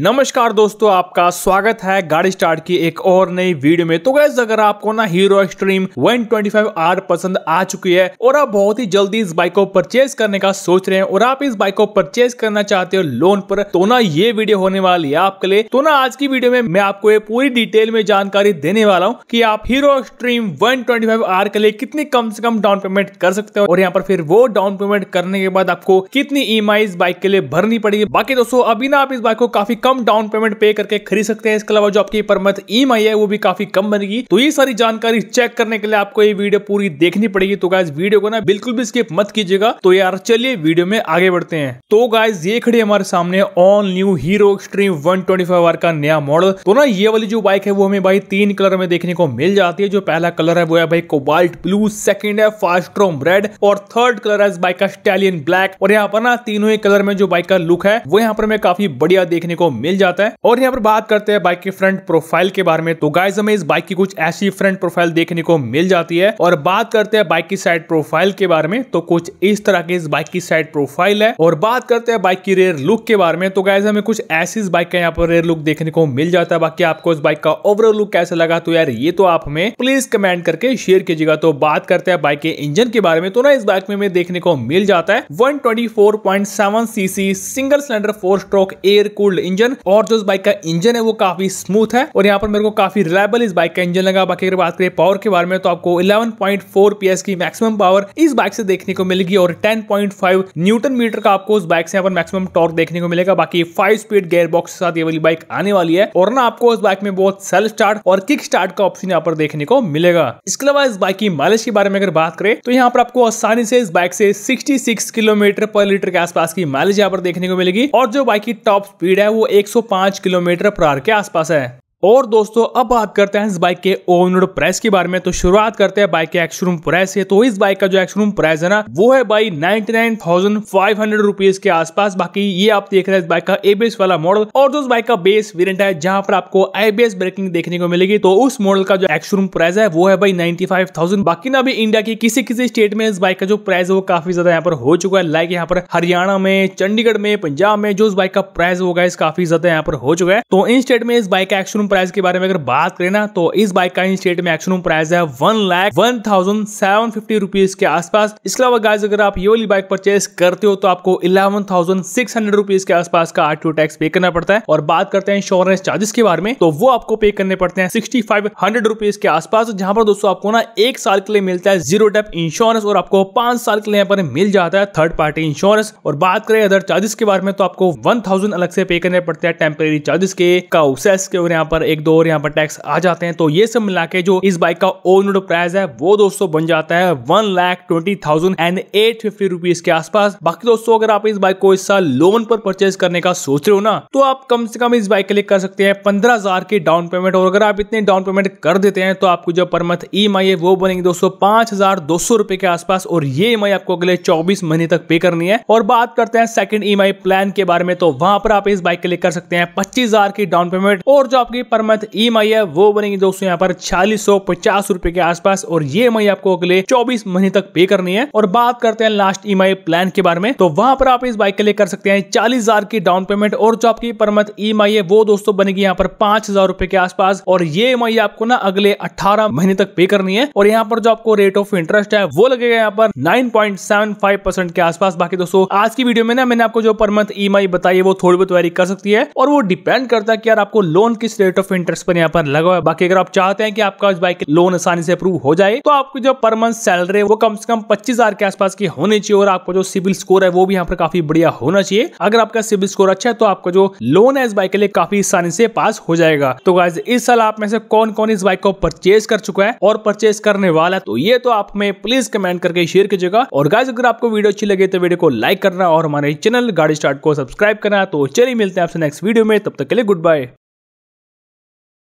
नमस्कार दोस्तों आपका स्वागत है गाड़ी स्टार्ट की एक और नई वीडियो में तो गैस अगर आपको ना हीरो एक्सट्रीम फाइव आर पसंद आ चुकी है और आप बहुत ही जल्दी इस बाइक को परचेज करने का सोच रहे हैं और आप इस बाइक को परचेज करना चाहते हो लोन पर तो ना ये वीडियो होने वाली है आपके लिए तो ना आज की वीडियो में मैं आपको ये पूरी डिटेल में जानकारी देने वाला हूँ की आप हीरो एक्सट्रीम वन आर के लिए कितनी कम से कम डाउन पेमेंट कर सकते हो और यहाँ पर फिर वो डाउन पेमेंट करने के बाद आपको कितनी ई इस बाइक के लिए भरनी पड़ेगी बाकी दोस्तों अभी ना आप इस बाइक को काफी कम डाउन पेमेंट पे करके खरीद सकते हैं इसके अलावा जो आपकी पर मंथ ई है वो भी काफी कम बनेगी तो ये सारी जानकारी चेक करने के लिए आपको ये वीडियो पूरी देखनी पड़ेगी तो गाइज वीडियो को ना बिल्कुल भी स्किप मत कीजिएगा तो यार चलिए वीडियो में आगे बढ़ते हैं तो गाइज ये खड़ी हमारे सामने all new Hero Xtreme one R का नया मॉडल तो ना ये वाली जो बाइक है वो हमें भाई तीन कलर में देखने को मिल जाती है जो पहला कलर है वो है भाई कोबाल्ट ब्लू सेकंड है फास्ट्रोम रेड और थर्ड कलर है इस बाइक का स्टैलियन ब्लैक और यहाँ पर ना तीनों ही कलर में जो बाइक का लुक है वो यहाँ पर हमें काफी बढ़िया देखने को मिल जाता है और यहाँ पर बात करते हैं बाइक की फ्रंट प्रोफाइल के बारे में तो गाइज हमें इस बाइक की कुछ ऐसी फ्रंट प्रोफाइल देखने को मिल जाती है और बात करते हैं बाइक की साइड प्रोफाइल के बारे में तो कुछ इस तरह की इस बाइक की साइड प्रोफाइल है और बात करते हैं बाइक की रेयर लुक के बारे में तो गाइज हमें कुछ ऐसी बाइक का यहाँ पर रेयर लुक देखने को मिल जाता है बाकी आपको इस बाइक का ओवरऑल लुक कैसा लगा तो यार ये तो आप हमें प्लीज कमेंट करके शेयर कीजिएगा तो बात करते हैं बाइक के इंजन के बारे में तो ना इस बाइक में देखने को मिल जाता है 124.7 CC single cylinder four stroke air cooled engine और जो इस बाइक का इंजन है वो काफी स्मूथ है और यहाँ पर मेरे को काफी रिलायबल इस बाइक का इंजन लगा बाकी अगर बात करें पावर के बारे में तो आपको 11.4 पॉइंट की मैक्सिमम पावर इस बाइक से देखने को मिलेगी और 10.5 न्यूटन मीटर का आपको उस बाइक से यहाँ पर मैक्सिमम टॉर्क देखने को मिलेगा बाकी फाइव स्पीड गेयर बॉक्स के साथ ये वाली बाइक आने वाली है और ना आपको इस बाइक में बहुत सेल्फ स्टार्ट और किक स्टार्ट का ऑप्शन यहाँ पर देखने को मिलेगा इसके अलावा इस बाइक की माइलेज के बारे में अगर बात करें तो यहाँ पर आपको आसानी से इस बाइक से सिक्सटी किलोमीटर पर लीटर के आसपास की माइलेज यहाँ पर देखने को मिलेगी और जो बाइक की टॉप स्पीड है वो वो 105 किलोमीटर पर आर के आसपास है और दोस्तों अब बात करते हैं इस बाइक के ओनर प्राइस के बारे में तो शुरुआत करते हैं बाइक के एक्शोरूम प्राइस से तो इस बाइक का जो एक्सरूम प्राइस है ना वो है भाई ninety nine thousand five hundred rupees के आसपास बाकी ये आप देख रहे हैं इस बाइक का एबीएस वाला मॉडल और जो इस बाइक का बेस वेरियंट है जहां पर आपको आईबीएस ब्रेकिंग देखने को मिलेगी तो उस मॉडल का जो एक्सरूम प्राइस है वो है भाई नाइन्टी फाइव थाउजेंड बाकी ना अभी इंडिया की किसी किसी स्टेट में इस बाइक का जो प्राइस है वो काफी ज्यादा यहाँ पर हो चुका है लाइक यहाँ पर हरियाणा में चंडीगढ़ में पंजाब में जो इस बाइक का प्राइस होगा इस काफी ज्यादा यहाँ पर हो चुका है तो इन स्टेट में इस बाइक का एक्सरूम प्राइस के बारे में अगर बात करें ना तो इस बाइक का स्टेट में एक्शन प्राइस है one lakh one thousand seven fifty rupees के आसपास इसके अलावा गाइज अगर आप ये वाली बाइक परचेज करते हो तो आपको eleven thousand six hundred rupees के आसपास का आर टैक्स पे करना पड़ता है और बात करते हैं इंश्योरेंस चार्जेस के बारे में तो वो आपको पे करने पड़ते हैं सिक्सटी फाइव हंड्रेड रुपीज के आसपास जहां पर दोस्तों आपको ना एक साल के लिए मिलता है जीरो टेप इंश्योरेंस और आपको पांच साल के लिए यहाँ पर मिल जाता है थर्ड पार्टी इंश्योरेंस और बात करें अदर चार्जेस के बारे में तो आपको वन अलग से पे करने पड़ते हैं टेम्परेरी चार्जेस के काउसेस के और यहाँ पर पर एक दो और यहाँ पर टैक्स आ जाते हैं तो ये सब मिला के जो इस बाइक का ओन रोड प्राइस है वो दोस्तों बन जाता है one lakh twenty thousand and eight fifty rupees के आसपास बाकी दोस्तों अगर आप इस बाइक को इस साल लोन पर परचेज करने का सोच रहे हो ना तो आप कम से कम इस बाइक के लिए कर सकते हैं पंद्रह हजार की डाउन पेमेंट और अगर आप इतने डाउन पेमेंट कर देते हैं तो आपको जो पर मंथ ई है वो बनेगी दोस्तों पांच हजार दो सौ रुपए के आसपास और ये ई e आपको अगले चौबीस महीने तक पे करनी है और बात करते हैं सेकंड ई प्लान के बारे में तो वहां पर आप इस बाइक के लिए कर सकते हैं पच्चीस की डाउन पेमेंट और जो आपकी पर मंथ ई मैया वो बनेगी दोस्तों यहाँ पर चालीस सौ पचास रूपए के आसपास और ये मई e आपको अगले चौबीस महीने तक पे करनी है और बात करते हैं लास्ट ई प्लान के बारे में तो वहां पर आप इस बाइक के लिए कर सकते हैं चालीस की डाउन पेमेंट और जो आपकी पर मंथ ई है वो दोस्तों बनेगी यहाँ पर पांच हजार रूपए के आसपास और ये मई e आपको ना अगले अठारह महीने तक पे करनी है और यहाँ पर जो आपको रेट ऑफ इंटरेस्ट है वो लगेगा यहाँ पर nine point seven five percent के आसपास बाकी दोस्तों आज की वीडियो में ना मैंने आपको जो पर मंथ ई बताई वो थोड़ी बहुत वेरी कर सकती है और वो डिपेंड करता है कि यार आपको लोन किस रेट रेट ऑफ इंटरेस्ट पर यहाँ पर लगा हुआ है बाकी अगर आप चाहते हैं कि आपका उस बाइक लोन आसानी से अप्रूव हो जाए तो आपको जो पर मंथ सैलरी है वो कम से कम पच्चीस के आसपास की होनी चाहिए और आपका जो सिविल स्कोर है वो भी यहाँ पर काफी बढ़िया होना चाहिए अगर आपका सिविल स्कोर अच्छा है तो आपका जो लोन है इस बाइक के लिए काफी आसानी से पास हो जाएगा तो गाइज इस साल आप में से कौन कौन इस बाइक को परचेज कर चुका है और परचेज करने वाला है तो ये तो आप में प्लीज कमेंट करके शेयर कीजिएगा और गाइज अगर आपको वीडियो अच्छी लगे तो वीडियो को लाइक करना और हमारे चैनल गाड़ी स्टार्ट को सब्सक्राइब करना तो चलिए मिलते हैं आपसे नेक्स्ट वीडियो में तब तक के लिए गुड बाय